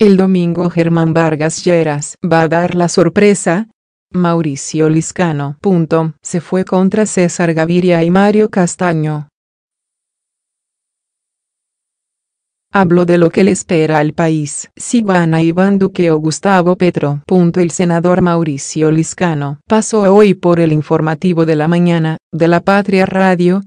El domingo Germán Vargas Lleras va a dar la sorpresa. Mauricio Liscano. Se fue contra César Gaviria y Mario Castaño. Hablo de lo que le espera al país. Si a Iván Duque o Gustavo Petro. El senador Mauricio Liscano pasó hoy por el informativo de la mañana, de la Patria Radio.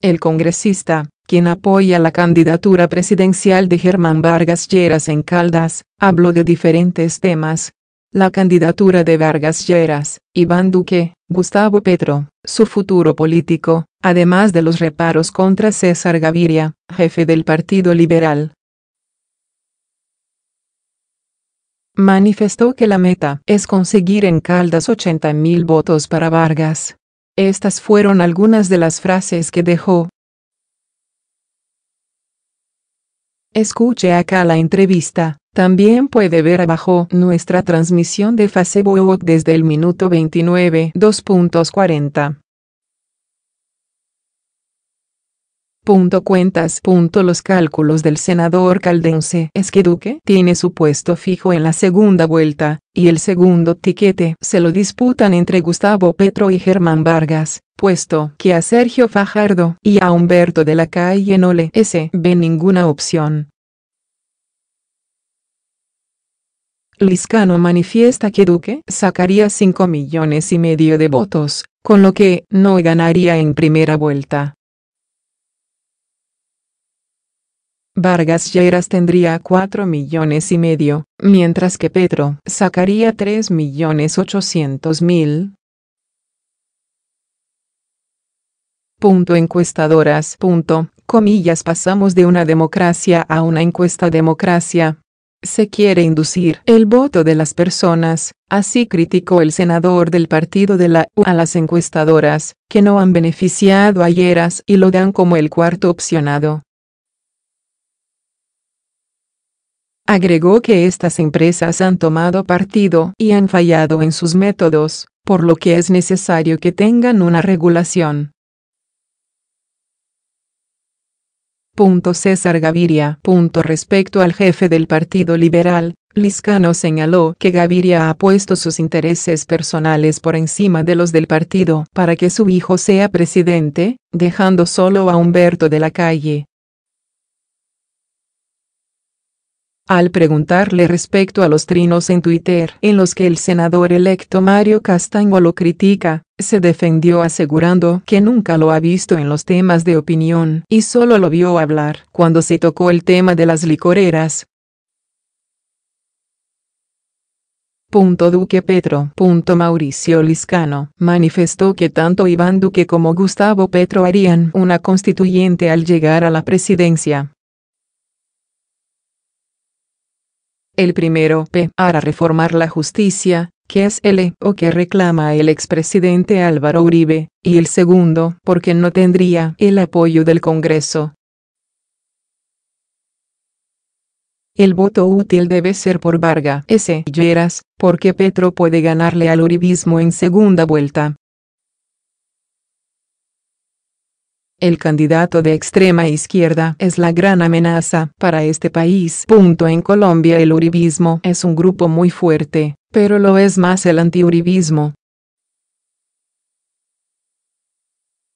El congresista quien apoya la candidatura presidencial de Germán Vargas Lleras en Caldas, habló de diferentes temas. La candidatura de Vargas Lleras, Iván Duque, Gustavo Petro, su futuro político, además de los reparos contra César Gaviria, jefe del Partido Liberal. Manifestó que la meta es conseguir en Caldas 80.000 votos para Vargas. Estas fueron algunas de las frases que dejó Escuche acá la entrevista. También puede ver abajo nuestra transmisión de Facebook desde el minuto 29 2.40. Punto cuentas. los cálculos del senador caldense es que Duque tiene su puesto fijo en la segunda vuelta, y el segundo tiquete se lo disputan entre Gustavo Petro y Germán Vargas, puesto que a Sergio Fajardo y a Humberto de la Calle no le se eh, ve ninguna opción. Liscano manifiesta que Duque sacaría 5 millones y medio de votos, con lo que no ganaría en primera vuelta. Vargas Lleras tendría 4 millones y medio, mientras que Petro sacaría 3 millones 800 mil, Punto encuestadoras. comillas pasamos de una democracia a una encuesta democracia. Se quiere inducir el voto de las personas, así criticó el senador del partido de la U a las encuestadoras, que no han beneficiado ayeras y lo dan como el cuarto opcionado. Agregó que estas empresas han tomado partido y han fallado en sus métodos, por lo que es necesario que tengan una regulación. César Gaviria. Respecto al jefe del Partido Liberal, Liscano señaló que Gaviria ha puesto sus intereses personales por encima de los del partido para que su hijo sea presidente, dejando solo a Humberto de la Calle, Al preguntarle respecto a los trinos en Twitter en los que el senador electo Mario Castaño lo critica, se defendió asegurando que nunca lo ha visto en los temas de opinión y solo lo vio hablar cuando se tocó el tema de las licoreras. Duque Petro. Mauricio Liscano manifestó que tanto Iván Duque como Gustavo Petro harían una constituyente al llegar a la presidencia. El primero P. Para reformar la justicia, que es el e o que reclama el expresidente Álvaro Uribe, y el segundo porque no tendría el apoyo del Congreso. El voto útil debe ser por Varga S. Lleras, porque Petro puede ganarle al uribismo en segunda vuelta. El candidato de extrema izquierda es la gran amenaza para este país. Punto. En Colombia el uribismo es un grupo muy fuerte, pero lo es más el antiuribismo.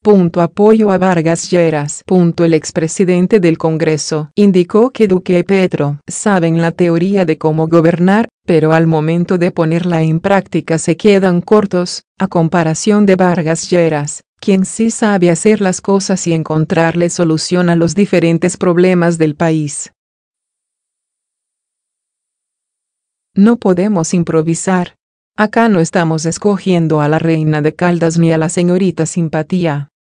Punto apoyo a Vargas Lleras. Punto el expresidente del Congreso indicó que Duque y Petro saben la teoría de cómo gobernar, pero al momento de ponerla en práctica se quedan cortos, a comparación de Vargas Lleras, quien sí sabe hacer las cosas y encontrarle solución a los diferentes problemas del país. No podemos improvisar. Acá no estamos escogiendo a la reina de Caldas ni a la señorita simpatía.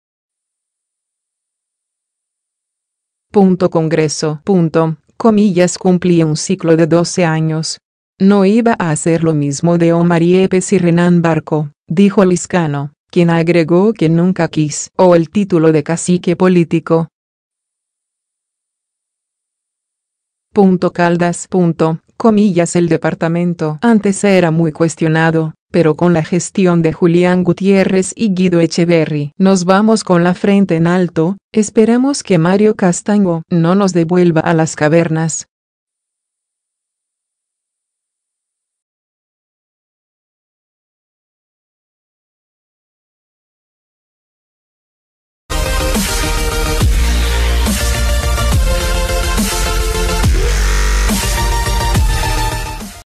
Punto Congreso. Punto, comillas cumplía un ciclo de 12 años. No iba a hacer lo mismo de Omar y Renan Barco, dijo Liscano quien agregó que nunca quiso o el título de cacique político. Punto Caldas. Punto, comillas el departamento antes era muy cuestionado, pero con la gestión de Julián Gutiérrez y Guido Echeverry nos vamos con la frente en alto, esperamos que Mario Castango no nos devuelva a las cavernas.